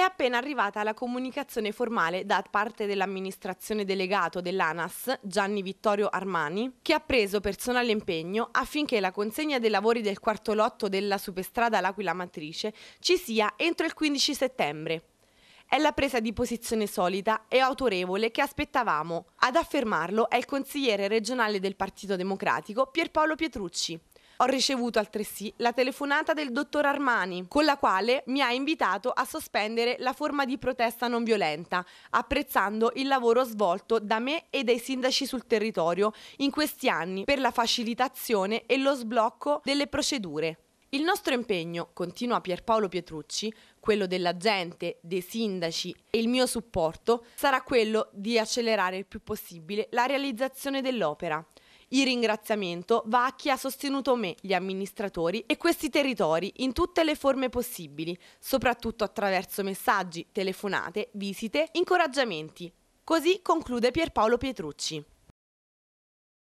È appena arrivata la comunicazione formale da parte dell'amministrazione delegato dell'ANAS, Gianni Vittorio Armani, che ha preso personale impegno affinché la consegna dei lavori del quarto lotto della superstrada L'Aquila Matrice ci sia entro il 15 settembre. È la presa di posizione solida e autorevole che aspettavamo. Ad affermarlo è il consigliere regionale del Partito Democratico Pierpaolo Pietrucci ho ricevuto altresì la telefonata del dottor Armani, con la quale mi ha invitato a sospendere la forma di protesta non violenta, apprezzando il lavoro svolto da me e dai sindaci sul territorio in questi anni per la facilitazione e lo sblocco delle procedure. Il nostro impegno, continua Pierpaolo Pietrucci, quello della gente, dei sindaci e il mio supporto, sarà quello di accelerare il più possibile la realizzazione dell'opera. Il ringraziamento va a chi ha sostenuto me, gli amministratori e questi territori in tutte le forme possibili, soprattutto attraverso messaggi, telefonate, visite, incoraggiamenti. Così conclude Pierpaolo Pietrucci.